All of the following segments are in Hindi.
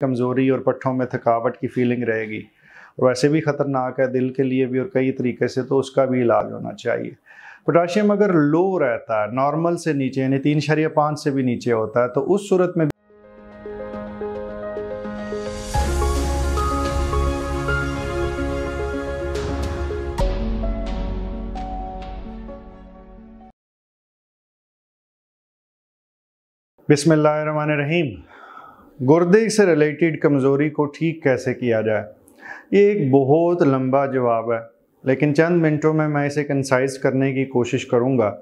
कमज़ोरी और पट्ठों में थकावट की फीलिंग रहेगी और वैसे भी ख़तरनाक है दिल के लिए भी और कई तरीके से तो उसका भी इलाज होना चाहिए पोटाशियम अगर लो रहता है नॉर्मल से नीचे यानी तीन शरिया पाँच से भी नीचे होता है तो उस सूरत में रहीम गुर्दे से रिलेटेड कमज़ोरी को ठीक कैसे किया जाए ये एक बहुत लंबा जवाब है लेकिन चंद मिनटों में मैं इसे कंसाइज करने की कोशिश करूँगा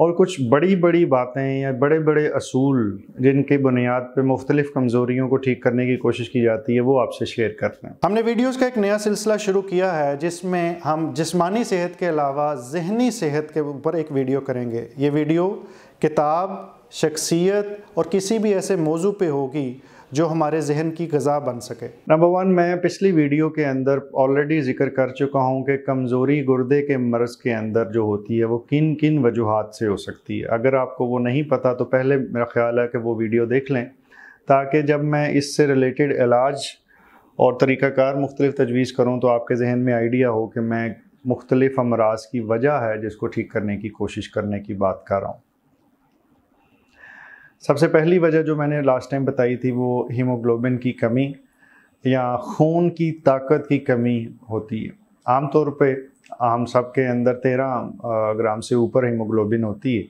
और कुछ बड़ी बड़ी बातें या बड़े बड़े असूल जिनके बुनियाद पर मुख्तलिफ़ कमज़ोरियों को ठीक करने की कोशिश की जाती है वो आपसे शेयर करते हैं हमने वीडियोस का एक नया सिलसिला शुरू किया है जिसमें हम जिस्मानी सेहत के अलावा जहनी सेहत के ऊपर एक वीडियो करेंगे ये वीडियो किताब शख्सियत और किसी भी ऐसे मौजू पे होगी जो हमारे जहन की गज़ा बन सके नंबर वन मैं पिछली वीडियो के अंदर ऑलरेडी जिक्र कर चुका हूँ कि कमज़ोरी गुर्दे के मर्ज़ के अंदर जो होती है वो किन किन वजूहत से हो सकती है अगर आपको वो नहीं पता तो पहले मेरा ख्याल है कि वो वीडियो देख लें ताकि जब मैं इससे रिलेटेड इलाज और तरीक़ाकार मुख्तलिफ तजवीज़ करूँ तो आपके जहन में आइडिया हो कि मैं मुख्तलिफ़ अमराज की वजह है जिसको ठीक करने की कोशिश करने की बात कर रहा हूँ सबसे पहली वजह जो मैंने लास्ट टाइम बताई थी वो हीमोग्लोबिन की कमी या खून की ताकत की कमी होती है आमतौर पे हम सब के अंदर तेरह ग्राम से ऊपर हीमोग्लोबिन होती है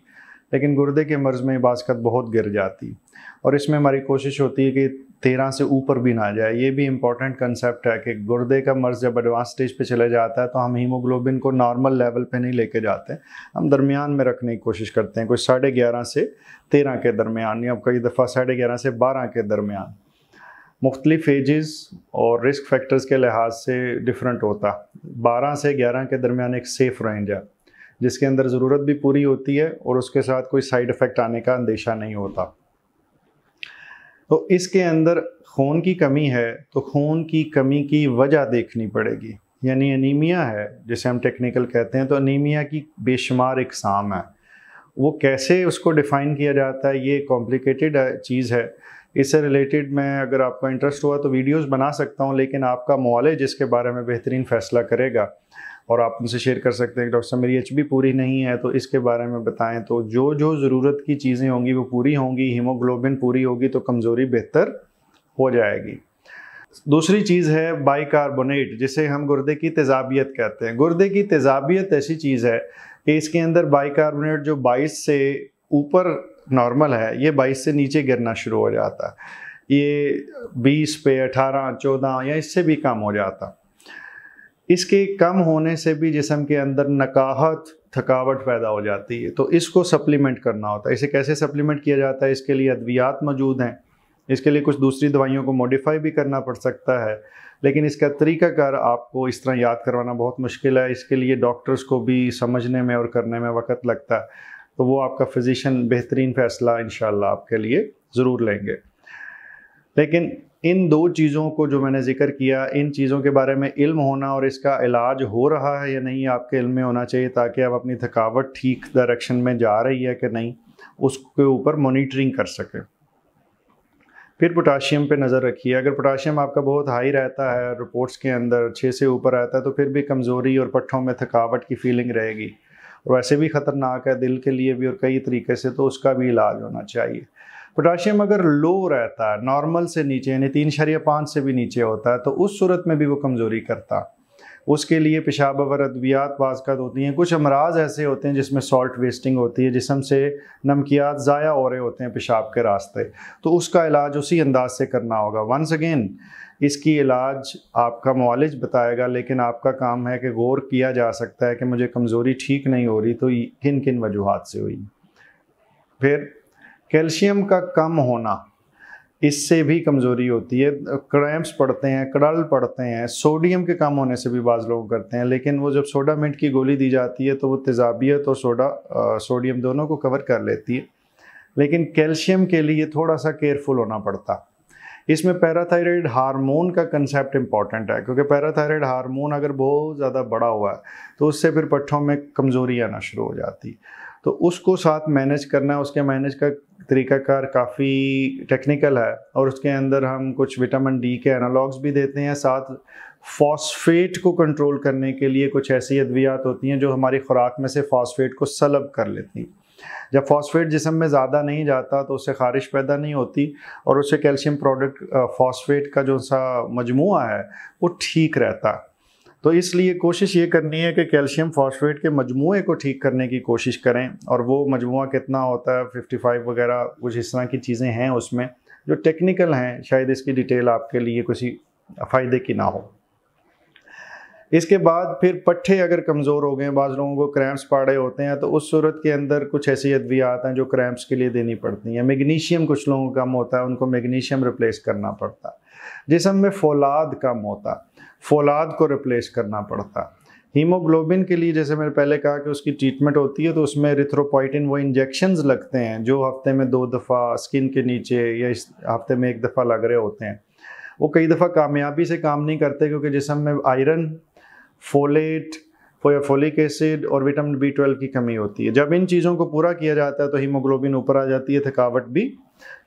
लेकिन गुर्दे के मर्ज़ में बासकत बहुत गिर जाती और इसमें हमारी कोशिश होती है कि तेरह से ऊपर भी ना जाए ये भी इम्पॉर्टेंट कंसेप्ट है कि गुर्दे का मर्ज जब एडवांस स्टेज पे चले जाता है तो हम हीमोग्लोबिन को नॉर्मल लेवल पे नहीं लेके जाते हम दरमियान में रखने की कोशिश करते हैं कोई साढ़े ग्यारह से तेरह के दरमियान या कई दफ़ा साढ़े ग्यारह से बारह के दरमियान मुख्तलिफ एजेस और रिस्क फैक्टर्स के लिहाज से डिफरेंट होता बारह से ग्यारह के दरमियान एक सेफ़ रेंज है जिसके अंदर ज़रूरत भी पूरी होती है और उसके साथ कोई साइड इफ़ेक्ट आने का अंदेशा नहीं होता तो इसके अंदर खून की कमी है तो खून की कमी की वजह देखनी पड़ेगी यानी अनीमिया है जिसे हम टेक्निकल कहते हैं तो अनीमिया की बेशुमार इकसाम है वो कैसे उसको डिफ़ाइन किया जाता है ये कॉम्प्लिकेटेड चीज़ है इससे रिलेटेड मैं अगर आपका इंटरेस्ट हुआ तो वीडियोस बना सकता हूँ लेकिन आपका मॉलेज इसके बारे में बेहतरीन फ़ैसला करेगा और आप उनसे शेयर कर सकते हैं डॉक्टर साहब मेरी एच पूरी नहीं है तो इसके बारे में बताएं तो जो जो ज़रूरत की चीज़ें होंगी वो पूरी होंगी हीमोग्लोबिन पूरी होगी तो कमज़ोरी बेहतर हो जाएगी दूसरी चीज़ है बाइकार्बोनेट जिसे हम गुर्दे की तेजाबियत कहते हैं गुर्दे की तेजाबियत ऐसी चीज़ है कि इसके अंदर बाइकार्बोनेट जो 22 से ऊपर नॉर्मल है ये 22 से नीचे गिरना शुरू हो जाता है ये 20 पे 18, 14 या इससे भी कम हो जाता इसके कम होने से भी जिसम के अंदर नकाहत थकावट पैदा हो जाती है तो इसको सप्लीमेंट करना होता है इसे कैसे सप्लीमेंट किया जाता है इसके लिए अद्वियात मौजूद हैं इसके लिए कुछ दूसरी दवाइयों को मॉडिफाई भी करना पड़ सकता है लेकिन इसका तरीकाकार आपको इस तरह याद करवाना बहुत मुश्किल है इसके लिए डॉक्टर्स को भी समझने में और करने में वक्त लगता है तो वो आपका फिजिशन बेहतरीन फ़ैसला इन आपके लिए ज़रूर लेंगे लेकिन इन दो चीज़ों को जो मैंने जिक्र किया इन चीज़ों के बारे में इल्म होना और इसका इलाज हो रहा है या नहीं आपके इल्म में होना चाहिए ताकि आप अपनी थकावट ठीक डायरेक्शन में जा रही है कि नहीं उसके ऊपर मॉनिटरिंग कर सकें फिर पोटाशियम पे नज़र रखिए अगर पोटाशियम आपका बहुत हाई रहता है रिपोर्ट्स के अंदर छः से ऊपर आता है तो फिर भी कमज़ोरी और पट्ठों में थकावट की फीलिंग रहेगी और वैसे भी ख़तरनाक है दिल के लिए भी और कई तरीके से तो उसका भी इलाज होना चाहिए पोटाशियम अगर लो रहता है नॉर्मल से नीचे यानी तीन शरीय पाँच से भी नीचे होता है तो उस सूरत में भी वो कमज़ोरी करता उसके लिए पेशाब और अद्वियात बाज़कत होती हैं कुछ अमराज ऐसे होते हैं जिसमें सॉल्ट वेस्टिंग होती है जिसम से नमकियात ज़ाया हो रहे होते हैं पेशाब के रास्ते तो उसका इलाज उसी अंदाज से करना होगा वंस अगेन इसकी इलाज आपका मालिज बताएगा लेकिन आपका काम है कि गौर किया जा सकता है कि मुझे कमज़ोरी ठीक नहीं हो रही तो किन किन वजूहत से हुई फिर कैल्शियम का कम होना इससे भी कमज़ोरी होती है क्रैम्प्स पड़ते हैं कड़ल पड़ते हैं सोडियम के कम होने से भी बाज़ लोग करते हैं लेकिन वो जब सोडा मिट की गोली दी जाती है तो वो तेजाबियत और सोडा आ, सोडियम दोनों को कवर कर लेती है लेकिन कैल्शियम के लिए थोड़ा सा केयरफुल होना पड़ता इसमें पैराथायराइड हार्मोन का कंसेप्ट इंपॉर्टेंट है क्योंकि पैराथायराइड हार्मोन अगर बहुत ज़्यादा बड़ा हुआ है तो उससे फिर पट्ठों में कमज़ोरी आना शुरू हो जाती है तो उसको साथ मैनेज करना उसके मैनेज का तरीकाकार काफ़ी टेक्निकल है और उसके अंदर हम कुछ विटामिन डी के एनालॉग्स भी देते हैं साथ फॉस्फेट को कंट्रोल करने के लिए कुछ ऐसी अद्वियात होती हैं जो हमारी खुराक में से फॉस्फेट को सलब कर लेती हैं जब फॉस्फेट जिसम में ज़्यादा नहीं जाता तो उससे खारिश पैदा नहीं होती और उससे कैल्शियम प्रोडक्ट फॉस्फेट का जो सा मजमू है वो ठीक रहता तो इसलिए कोशिश ये करनी है कि कैल्शियम फॉस्फेट के मजमुए को ठीक करने की कोशिश करें और वो मजमु कितना होता है फिफ्टी फाइव वगैरह कुछ इस तरह की चीज़ें हैं उसमें जो टेक्निकल हैं शायद इसकी डिटेल आपके लिए किसी फ़ायदे की ना हो इसके बाद फिर पट्ठे अगर कमज़ोर हो गए बाज़ लोगों को क्रैम्प्स पाड़े होते हैं तो उस सूरत के अंदर कुछ ऐसी अद्वियात हैं जो क्रैम्प्स के लिए देनी पड़ती हैं मैग्नीशियम कुछ लोगों को कम होता है उनको मैग्नीशियम रिप्लेस करना पड़ता है जिसम में फौलाद कम होता है फौलाद को रिप्लेस करना पड़ता हीमोग्लोबिन के लिए जैसे मैंने पहले कहा कि उसकी ट्रीटमेंट होती है तो उसमें रिथ्रोपोइटिन वो इंजेक्शन लगते हैं जो हफ्ते में दो दफ़ा स्किन के नीचे या इस हफ्ते में एक दफ़ा लग रहे होते हैं वो कई दफ़ा कामयाबी से काम नहीं करते क्योंकि जिसम में आयरन फोलेट फोलिक एसिड और विटामिन बी ट्वेल्व की कमी होती है जब इन चीज़ों को पूरा किया जाता है तो हीमोग्लोबिन ऊपर आ जाती है थकावट भी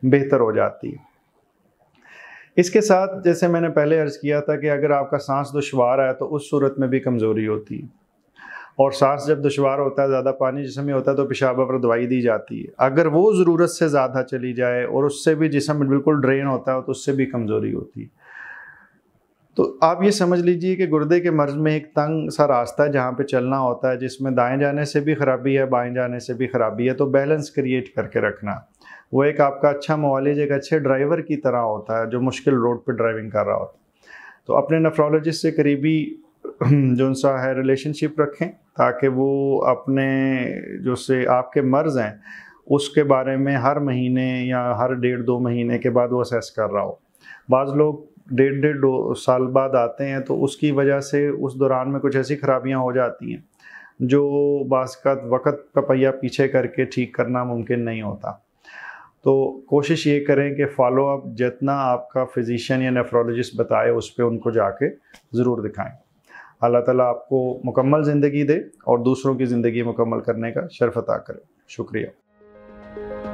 बेहतर हो जाती है इसके साथ जैसे मैंने पहले अर्ज़ किया था कि अगर आपका सांस दुशवार है तो उस सूरत में भी कमज़ोरी होती है और सांस जब दुशवार होता है ज़्यादा पानी जिसम में होता है तो पेशाब पर दवाई दी जाती है अगर वो ज़रूरत से ज़्यादा चली जाए और उससे भी जिसम बिल्कुल ड्रेन होता है तो उससे भी कमज़ोरी होती है तो आप ये समझ लीजिए कि गुर्दे के मर्ज में एक तंग सा रास्ता है जहाँ पे चलना होता है जिसमें दाएं जाने से भी ख़राबी है बाएं जाने से भी ख़राबी है तो बैलेंस क्रिएट करके रखना वो एक आपका अच्छा मॉलेज एक अच्छे ड्राइवर की तरह होता है जो मुश्किल रोड पर ड्राइविंग कर रहा होता है तो अपने नफ्रोलॉजिस्ट से करीबी जो सा है रिलेशनशिप रखें ताकि वो अपने जो से आपके मर्ज़ हैं उसके बारे में हर महीने या हर डेढ़ दो महीने के बाद वो असेस कर रहा हो बाज़ लोग डेढ़ डेढ़ दो साल बाद आते हैं तो उसकी वजह से उस दौरान में कुछ ऐसी खराबियाँ हो जाती हैं जो बाज़ का वक़्त का पहिया पीछे करके ठीक करना मुमकिन नहीं होता तो कोशिश ये करें कि फॉलो अप जितना आपका फिजिशियन या नेफ्रोलॉजिस्ट बताए उस पर उनको जाके ज़रूर दिखाएं अल्लाह ताला आपको मुकम्मल ज़िंदगी दे और दूसरों की ज़िंदगी मुकम्मल करने का शर्फ अता करें शुक्रिया